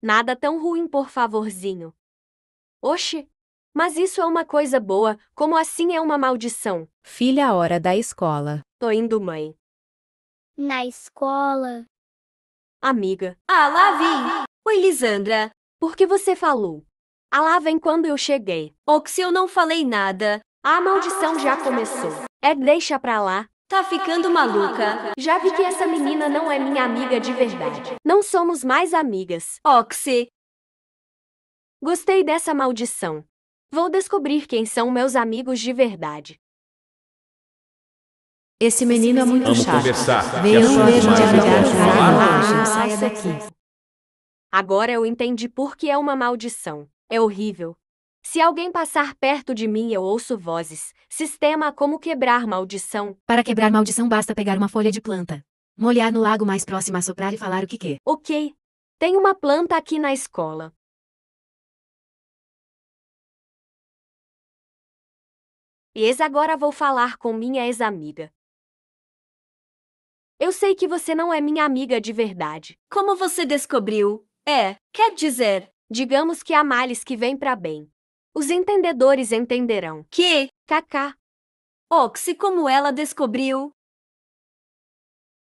Nada tão ruim, por favorzinho. Oxe! Mas isso é uma coisa boa, como assim é uma maldição? Filha, hora da escola. Tô indo, mãe. Na escola. Amiga. Ah, lá vi! Oi, Lisandra. Por que você falou? Ah, lá vem quando eu cheguei. Ou que se eu não falei nada. A maldição já começou. É, deixa pra lá. Tá, tá ficando maluca? Já vi que essa menina é não é minha amiga de verdade. Não somos mais amigas. Oxy. Gostei dessa maldição. Vou descobrir quem são meus amigos de verdade. Esse menino é muito Vamos é chato. conversar. Venha um beijo de obrigado, Ah, saia daqui. Agora eu entendi por que é uma maldição. É horrível. Se alguém passar perto de mim, eu ouço vozes. Sistema como quebrar maldição. Para quebrar maldição, basta pegar uma folha de planta, molhar no lago mais próximo, soprar e falar o que quer. Ok. Tem uma planta aqui na escola. Eis agora vou falar com minha ex-amiga. Eu sei que você não é minha amiga de verdade. Como você descobriu? É, quer dizer, digamos que há males que vêm para bem. Os entendedores entenderão que, Kaká, Oxi como ela descobriu,